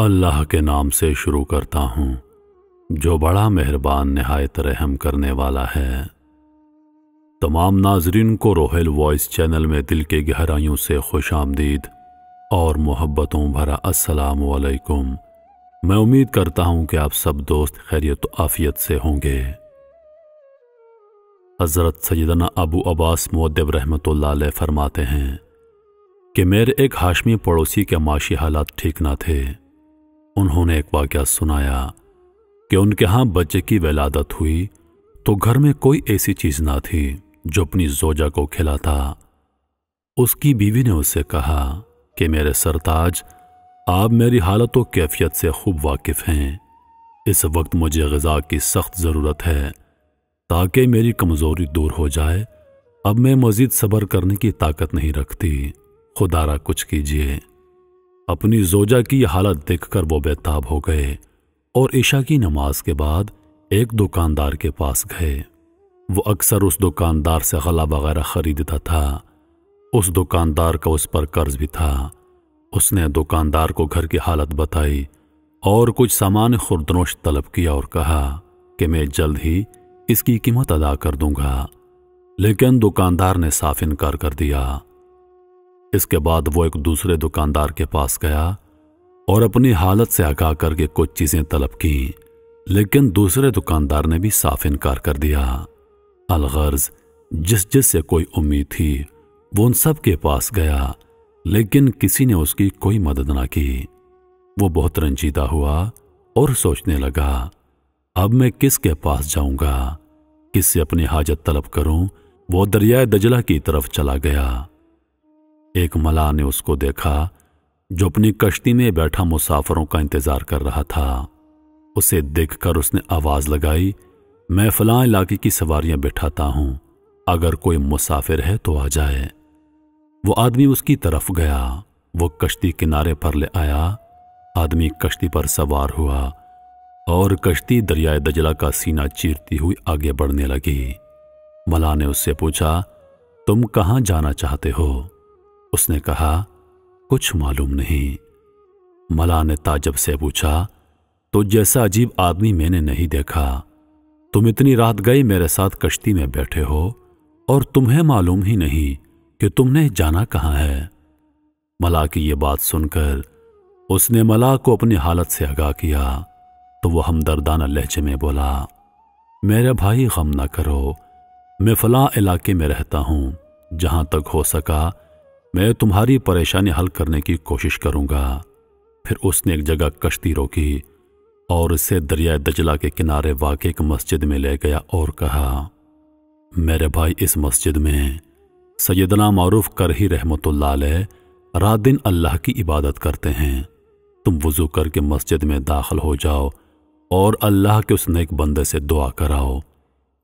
अल्लाह के नाम से शुरू करता हूँ जो बड़ा मेहरबान नहायत रहम करने वाला है तमाम नाजरीन को रोहेल वॉइस चैनल में दिल के गहराइयों से खुश आमदीद और मोहब्बतों भरा वालेकुम। मैं उम्मीद करता हूँ कि आप सब दोस्त खैरियत आफियत से होंगे हज़रत सैदना अबू अब्बास मदब रहमत फरमाते हैं कि मेरे एक हाशमी पड़ोसी के माशी हालात ठीक ना थे उन्होंने एक वाक्य सुनाया कि उनके यहाँ बच्चे की वलादत हुई तो घर में कोई ऐसी चीज़ ना थी जो अपनी जोजा को खिलाता उसकी बीवी ने उससे कहा कि मेरे सरताज आप मेरी हालत और कैफियत से खूब वाकिफ़ हैं इस वक्त मुझे गज़ा की सख्त ज़रूरत है ताकि मेरी कमज़ोरी दूर हो जाए अब मैं मज़ीद सब्र करने की ताकत नहीं रखती खुदारा कुछ कीजिए अपनी जोजा की हालत देखकर वो बेताब हो गए और ईशा की नमाज के बाद एक दुकानदार के पास गए वो अक्सर उस दुकानदार से गला वगैरह खरीदता था उस दुकानदार का उस पर कर्ज भी था उसने दुकानदार को घर की हालत बताई और कुछ सामान खुरदनोश तलब किया और कहा कि मैं जल्द ही इसकी कीमत अदा कर दूंगा लेकिन दुकानदार ने साफ इनकार कर दिया इसके बाद वो एक दूसरे दुकानदार के पास गया और अपनी हालत से आगा करके कुछ चीज़ें तलब की लेकिन दूसरे दुकानदार ने भी साफ इनकार कर दिया अलगर्ज जिस जिस से कोई उम्मीद थी वो उन सब के पास गया लेकिन किसी ने उसकी कोई मदद ना की वो बहुत रंजीदा हुआ और सोचने लगा अब मैं किसके पास जाऊंगा किससे अपनी हाजत तलब करूं वो दरियाए दजला की तरफ चला गया एक मलाह ने उसको देखा जो अपनी कश्ती में बैठा मुसाफरों का इंतज़ार कर रहा था उसे देखकर उसने आवाज़ लगाई मैं फलां इलाके की सवारियां बैठाता हूं अगर कोई मुसाफिर है तो आ जाए वो आदमी उसकी तरफ गया वो कश्ती किनारे पर ले आया आदमी कश्ती पर सवार हुआ और कश्ती दरियाए दजला का सीना चीरती हुई आगे बढ़ने लगी मला ने उससे पूछा तुम कहाँ जाना चाहते हो उसने कहा कुछ मालूम नहीं मला ने ताजब से पूछा तो जैसा अजीब आदमी मैंने नहीं देखा तुम इतनी रात गए मेरे साथ कश्ती में बैठे हो और तुम्हें मालूम ही नहीं कि तुमने जाना कहाँ है मला की ये बात सुनकर उसने मला को अपनी हालत से आगाह किया तो वह हमदर्दाना लहजे में बोला मेरे भाई गम ना करो मैं फला इलाके में रहता हूँ जहाँ तक हो सका मैं तुम्हारी परेशानी हल करने की कोशिश करूंगा फिर उसने एक जगह कश्ती रोकी और उसे दरिया दजला के किनारे वाक़ एक मस्जिद में ले गया और कहा मेरे भाई इस मस्जिद में सैदना मारूफ कर ही रहमत रात दिन अल्लाह की इबादत करते हैं तुम वज़ू करके मस्जिद में दाखिल हो जाओ और अल्लाह के उस नेक बंदे से दुआ कराओ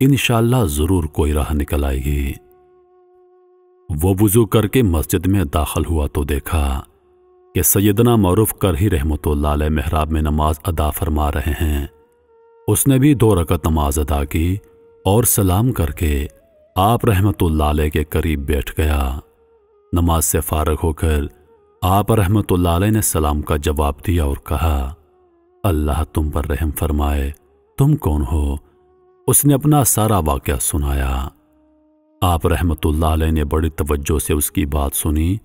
इन ज़रूर कोई राह निकल आएगी वो वजू करके मस्जिद में दाखिल हुआ तो देखा कि सैदना मरूफ कर ही रहमत महराब में नमाज अदा फरमा रहे हैं उसने भी दो रकत नमाज अदा की और सलाम करके आप रहमतुल्ला के करीब बैठ गया नमाज से फारग होकर आप रहमत ने सलाम का जवाब दिया और कहा अल्लाह तुम पर रहम फरमाए तुम कौन हो उसने अपना सारा वाक़ सुनाया आप रहमतुल्लाह ने बड़ी तवज्जो से उसकी बात सुनी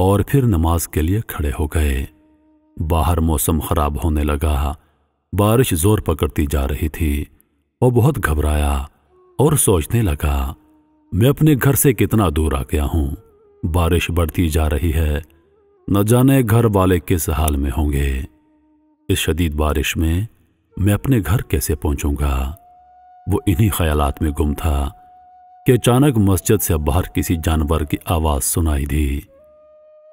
और फिर नमाज के लिए खड़े हो गए बाहर मौसम ख़राब होने लगा बारिश जोर पकड़ती जा रही थी और बहुत घबराया और सोचने लगा मैं अपने घर से कितना दूर आ गया हूँ बारिश बढ़ती जा रही है न जाने घर वाले किस हाल में होंगे इस शदीद बारिश में मैं अपने घर कैसे पहुंचूंगा वो इन्हीं ख्यालात में गुम था कि अचानक मस्जिद से बाहर किसी जानवर की आवाज़ सुनाई दी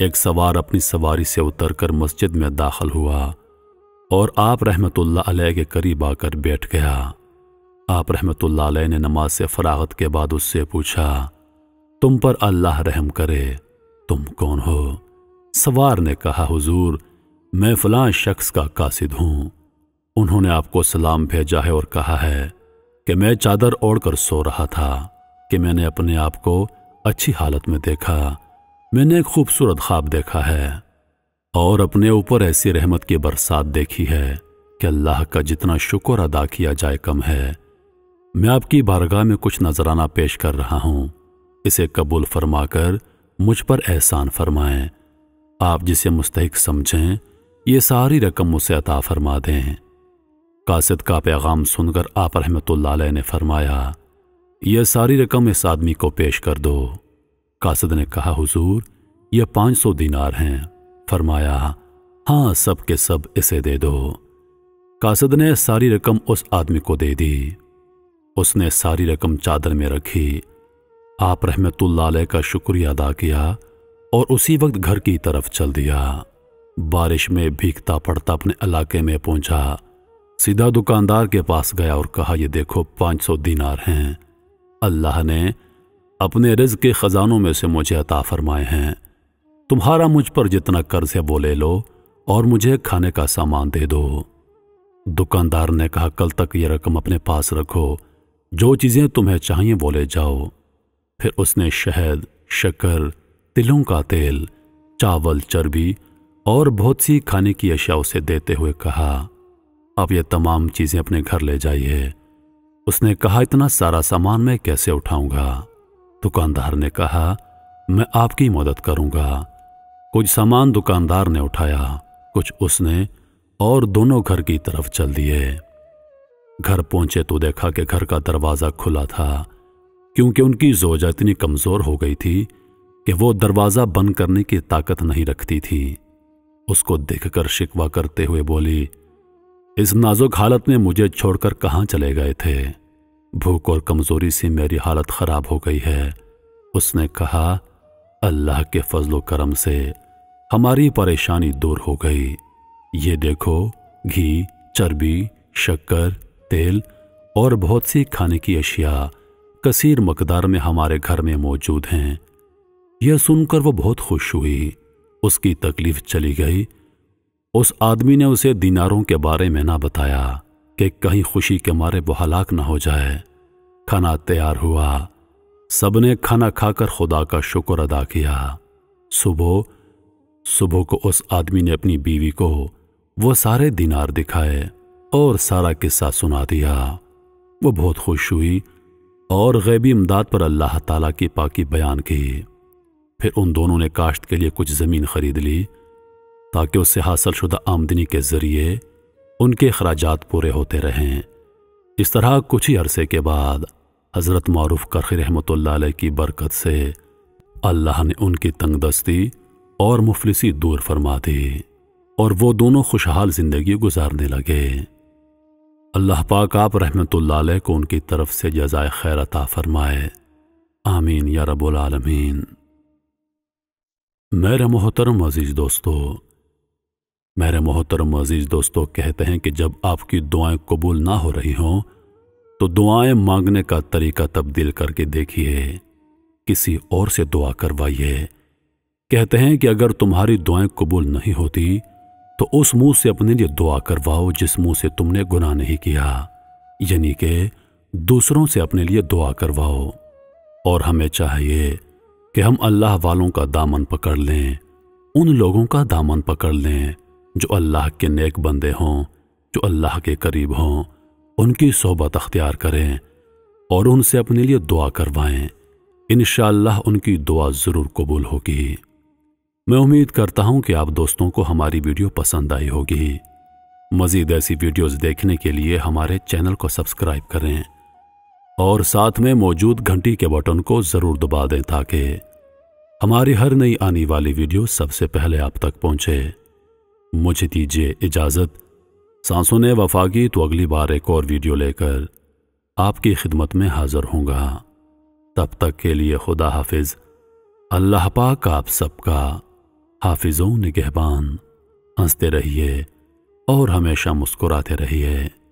एक सवार अपनी सवारी से उतरकर मस्जिद में दाखिल हुआ और आप रहमतुल्लाह अलैह के करीब आकर बैठ गया आप रहमतुल्लाह अलैह ने नमाज से फरागत के बाद उससे पूछा तुम पर अल्लाह रहम करे तुम कौन हो सवार ने कहा हुजूर मैं फलां शख्स का कासिद हूँ उन्होंने आपको सलाम भेजा है और कहा है कि मैं चादर ओढ़कर सो रहा था कि मैंने अपने आप को अच्छी हालत में देखा मैंने एक खूबसूरत ख्वाब देखा है और अपने ऊपर ऐसी रहमत की बरसात देखी है कि अल्लाह का जितना शुक्र अदा किया जाए कम है मैं आपकी बारगाह में कुछ नजराना पेश कर रहा हूँ इसे कबूल फरमाकर मुझ पर एहसान फरमाएं आप जिसे मुस्तक समझें यह सारी रकम उसे अता फरमा दें कासिद का पैगाम सुनकर आप रहमत ने फरमाया यह सारी रकम इस आदमी को पेश कर दो कासद ने कहा हुजूर यह पाँच सौ दीनार हैं फरमाया हाँ सब के सब इसे दे दो कासद ने सारी रकम उस आदमी को दे दी उसने सारी रकम चादर में रखी आप रहमतुल्लाह का शुक्रिया अदा किया और उसी वक्त घर की तरफ चल दिया बारिश में भीगता पड़ता अपने इलाके में पहुंचा सीधा दुकानदार के पास गया और कहा यह देखो पाँच सौ दीनार हैं अल्लाह ने अपने रिज के ख़ज़ानों में से मुझे अता फरमाए हैं तुम्हारा मुझ पर जितना कर्ज है वो ले लो और मुझे खाने का सामान दे दो दुकानदार ने कहा कल तक ये रकम अपने पास रखो जो चीज़ें तुम्हें चाहिए वो ले जाओ फिर उसने शहद शक्कर तिलों का तेल चावल चर्बी और बहुत सी खाने की अशिया उसे देते हुए कहा अब ये तमाम चीज़ें अपने घर ले जाइए उसने कहा इतना सारा सामान मैं कैसे उठाऊंगा दुकानदार ने कहा मैं आपकी मदद करूंगा कुछ सामान दुकानदार ने उठाया कुछ उसने और दोनों घर की तरफ चल दिए घर पहुंचे तो देखा कि घर का दरवाज़ा खुला था क्योंकि उनकी जोजा इतनी कमज़ोर हो गई थी कि वो दरवाज़ा बंद करने की ताकत नहीं रखती थी उसको देखकर शिकवा करते हुए बोली इस नाजुक हालत में मुझे छोड़कर कहाँ चले गए थे भूख और कमज़ोरी से मेरी हालत ख़राब हो गई है उसने कहा अल्लाह के फजलो करम से हमारी परेशानी दूर हो गई ये देखो घी चर्बी शक्कर तेल और बहुत सी खाने की अशिया कसीर मकदार में हमारे घर में मौजूद हैं यह सुनकर वो बहुत खुश हुई उसकी तकलीफ चली गई उस आदमी ने उसे दीनारों के बारे में ना बताया कि कहीं खुशी के मारे वो हलाक ना हो जाए खाना तैयार हुआ सबने खाना खाकर खुदा का शुक्र अदा किया सुबह सुबह को उस आदमी ने अपनी बीवी को वो सारे दीनार दिखाए और सारा किस्सा सुना दिया वो बहुत खुश हुई और गैबी इमदाद पर अल्लाह ताला की पाकी बयान की फिर उन दोनों ने काश्त के लिए कुछ ज़मीन खरीद ली ताकि उससे हासिल शुदा आमदनी के ज़रिए उनके अखराज पूरे होते रहें इस तरह कुछ ही अरसे के बाद हज़रत मरूफ करखी रहमत की बरकत से अल्लाह ने उनकी तंगदस्ती और मुफलिसी दूर फरमा दी और वो दोनों खुशहाल ज़िंदगी गुजारने लगे अल्लाह पाक आप रहमत को उनकी तरफ से जजाय खैर अता फरमाए आमीन या रबालमीन मेरे मोहतरम अजीज़ दोस्तों मेरे मोहतरम अजीज दोस्तों कहते हैं कि जब आपकी दुआएं कबूल ना हो रही हों तो दुआएं मांगने का तरीका तब्दील करके देखिए किसी और से दुआ करवाइए कहते हैं कि अगर तुम्हारी दुआएं कबूल नहीं होती तो उस मुंह से अपने लिए दुआ करवाओ जिस मुंह से तुमने गुनाह नहीं किया यानी कि दूसरों से अपने लिए दुआ करवाओ और हमें चाहिए कि हम अल्लाह वालों का दामन पकड़ लें उन लोगों का दामन पकड़ लें जो अल्लाह के नेक बंदे हों जो अल्लाह के करीब हों उनकी सोबत अख्तियार करें और उनसे अपने लिए दुआ करवाएं इन उनकी दुआ ज़रूर कबूल होगी मैं उम्मीद करता हूं कि आप दोस्तों को हमारी वीडियो पसंद आई होगी मज़ीद ऐसी वीडियोस देखने के लिए हमारे चैनल को सब्सक्राइब करें और साथ में मौजूद घंटी के बटन को ज़रूर दबा दें ताकि हमारी हर नई आने वाली वीडियो सबसे पहले आप तक पहुंचे मुझे दीजिए इजाज़त सांसों ने वफा की तो अगली बार एक और वीडियो लेकर आपकी खिदमत में हाजिर होंगे तब तक के लिए खुदा हाफिज अल्लाह पाक आप सबका हाफिजों निगहबान हंसते रहिए और हमेशा मुस्कुराते रहिए